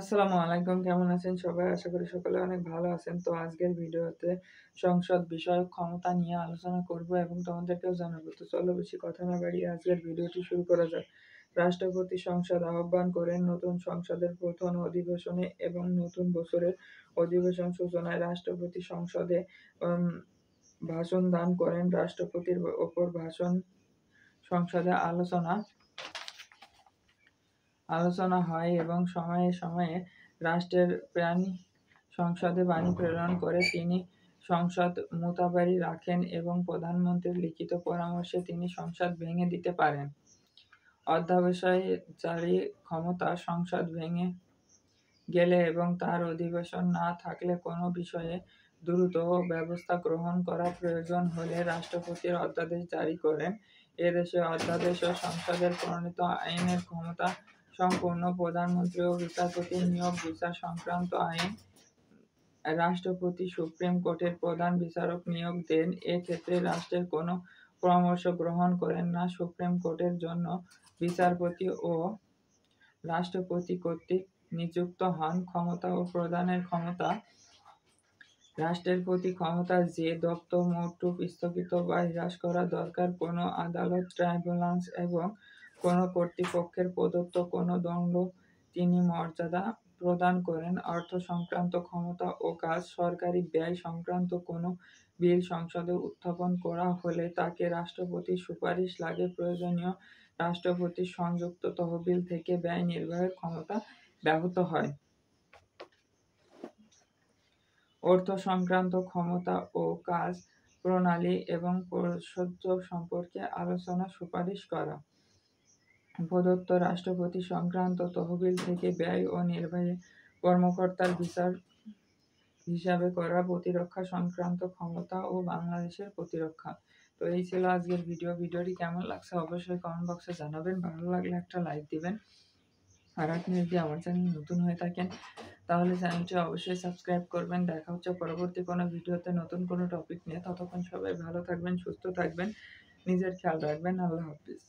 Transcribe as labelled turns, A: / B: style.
A: আসসালামু আলাইকুম কেমন আছেন সবাই আশা করি সকলে অনেক ভালো আছেন তো আজকের ভিডিওতে সংসদ বিষয়ক ক্ষমতা নিয়ে আলোচনা করব এবং তোমাদেরকেও জানাবো তো চলো বেশি কথা না বাড়িয়ে আজকের ভিডিওটি শুরু করা যাক রাষ্ট্রপতি সংসদ আহ্বান করেন নতুন সংসদের প্রথম অধিবেশনে এবং নতুন বছরের অধিবেশন সূচনায় রাষ্ট্রপতি সংসদে ভাষণ দান করেন রাষ্ট্রপতির ওপর ভাষণ সংসদে আলোচনা আলোচনা হয় এবং সময়ে সময়ে রাষ্ট্রের প্রাণী সংসদে বাণী প্রেরণ করে তিনি সংসদ মোতাবারি রাখেন এবং প্রধানমন্ত্রীর লিখিত পরামর্শে তিনি সংসদ ভেঙে দিতে পারেন অধ্যাবসায় জারি ক্ষমতা সংসদ ভেঙে গেলে এবং তার অধিবেশন না থাকলে কোনো বিষয়ে দ্রুত ব্যবস্থা গ্রহণ করা প্রয়োজন হলে রাষ্ট্রপতির অধ্যাদেশ জারি করেন এদেশে অধ্যাদেশ ও সংসদের প্রণীত আইনের ক্ষমতা সম্পূর্ণ প্রধানমন্ত্রী ও বিচারপতি নিয়োগ বিচার সংক্রান্ত আইন রাষ্ট্রপতি সুপ্রিম কোর্টের প্রধান বিচারক নিয়োগ দেন এক্ষেত্রে রাষ্ট্রের কোনো পরামর্শ গ্রহণ করেন না সুপ্রিম কোর্টের জন্য বিচারপতি ও রাষ্ট্রপতি কর্তৃক নিযুক্ত হন ক্ষমতা ও প্রদানের ক্ষমতা রাষ্ট্রের প্রতি ক্ষমতা যে দপ্তর মোটরূপ স্থগিত বা হ্রাস করা দরকার কোনো আদালত ট্রাইব্যুনালস এবং কোনো কর্তৃপক্ষের প্রদত্ত কোনো দণ্ড তিনি মর্যাদা প্রদান করেন অর্থ সংক্রান্ত ক্ষমতা ও কাজ সরকারি ব্যয় সংক্রান্ত কোনো বিল সংসদে উত্থাপন করা হলে তাকে রাষ্ট্রপতির সুপারিশ লাগে প্রয়োজনীয় রাষ্ট্রপতির সংযুক্ত তহবিল থেকে ব্যয় নির্বাহের ক্ষমতা ব্যাহত হয় অর্থ সংক্রান্ত ক্ষমতা ও কাজ প্রণালী এবং প্রসহ্য সম্পর্কে আলোচনা সুপারিশ করা প্রদত্ত রাষ্ট্রপতি সংক্রান্ত তহবিল থেকে ব্যয় ও নির্বাহী কর্মকর্তার বিচার হিসাবে করা প্রতিরক্ষা সংক্রান্ত ক্ষমতা ও বাংলাদেশের প্রতিরক্ষা তো এই ছিল আজকের ভিডিও ভিডিওটি কেমন লাগছে অবশ্যই কমেন্ট বক্সে জানাবেন ভালো লাগলে একটা লাইক দিবেন আর আপনি যদি আমার চ্যানেল নতুন হয়ে থাকেন তাহলে চ্যানেলটি অবশ্যই সাবস্ক্রাইব করবেন দেখা হচ্ছে পরবর্তী কোনো ভিডিওতে নতুন কোনো টপিক নিয়ে ততক্ষণ সবাই ভালো থাকবেন সুস্থ থাকবেন নিজের খেয়াল রাখবেন আল্লাহ হাফিজ